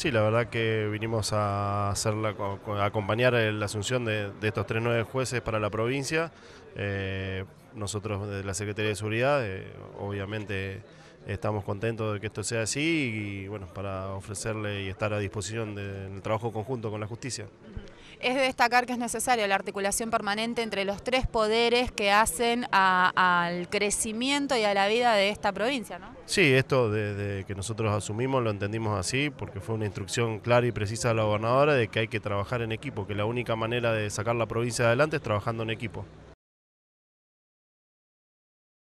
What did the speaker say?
Sí, la verdad que vinimos a, hacer acompañar la asunción de, estos tres nueve jueces para la provincia. Eh, nosotros de la Secretaría de Seguridad, eh, obviamente estamos contentos de que esto sea así y bueno, para ofrecerle y estar a disposición del trabajo conjunto con la justicia. Es destacar que es necesaria la articulación permanente entre los tres poderes que hacen al crecimiento y a la vida de esta provincia, ¿no? Sí, esto desde que nosotros asumimos lo entendimos así porque fue una instrucción clara y precisa de la gobernadora de que hay que trabajar en equipo, que la única manera de sacar la provincia adelante es trabajando en equipo.